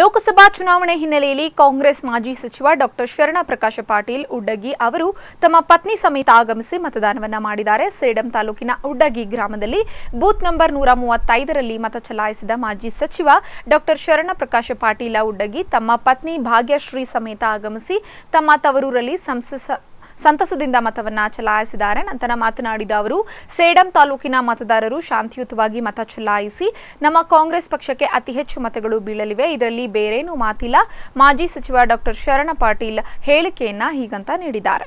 ಲೋಕಸಭಾ ಚುನಾವಣೆ ಹಿನ್ನೆಲೆಯಲ್ಲಿ ಕಾಂಗ್ರೆಸ್ ಮಾಜಿ ಸಚಿವ ಡಾಕ್ಟರ್ ಶರಣ ಪ್ರಕಾಶ ಪಾಟೀಲ್ ಉಡ್ಡಗಿ ಅವರು ತಮ್ಮ ಪತ್ನಿ ಸಮೇತ ಆಗಮಿಸಿ ಮತದಾನವನ್ನ ಮಾಡಿದ್ದಾರೆ ಸೇಡಂ ತಾಲೂಕಿನ ಉಡ್ಡಗಿ ಗ್ರಾಮದಲ್ಲಿ ಬೂತ್ ನಂಬರ್ ನೂರ ಮೂವತ್ತೈದರಲ್ಲಿ ಮತ ಚಲಾಯಿಸಿದ ಮಾಜಿ ಸಚಿವ ಡಾಕ್ಟರ್ ಶರಣ ಪ್ರಕಾಶ ಪಾಟೀಲ ಉಡ್ಡಗಿ ತಮ್ಮ ಪತ್ನಿ ಭಾಗ್ಯಶ್ರೀ ಸಮೇತ ಆಗಮಿಸಿ ತಮ್ಮ ತವರೂರಲ್ಲಿ ಸಂಸದ ಸಂತಸದಿಂದ ಮತವನ್ನ ಚಲಾಯಿಸಿದ್ದಾರೆ ನಂತರ ಮಾತನಾಡಿದ ಅವರು ಸೇಡಂ ತಾಲೂಕಿನ ಮತದಾರರು ಶಾಂತಿಯುತವಾಗಿ ಮತ ಚಲಾಯಿಸಿ ನಮ್ಮ ಕಾಂಗ್ರೆಸ್ ಪಕ್ಷಕ್ಕೆ ಅತಿ ಹೆಚ್ಚು ಮತಗಳು ಬೀಳಲಿವೆ ಇದರಲ್ಲಿ ಬೇರೇನೂ ಮಾತಿಲ್ಲ ಮಾಜಿ ಸಚಿವ ಡಾಕ್ಟರ್ ಶರಣ ಪಾಟೀಲ್ ಹೇಳಿಕೆಯನ್ನ ಹೀಗಂತ ನೀಡಿದ್ದಾರೆ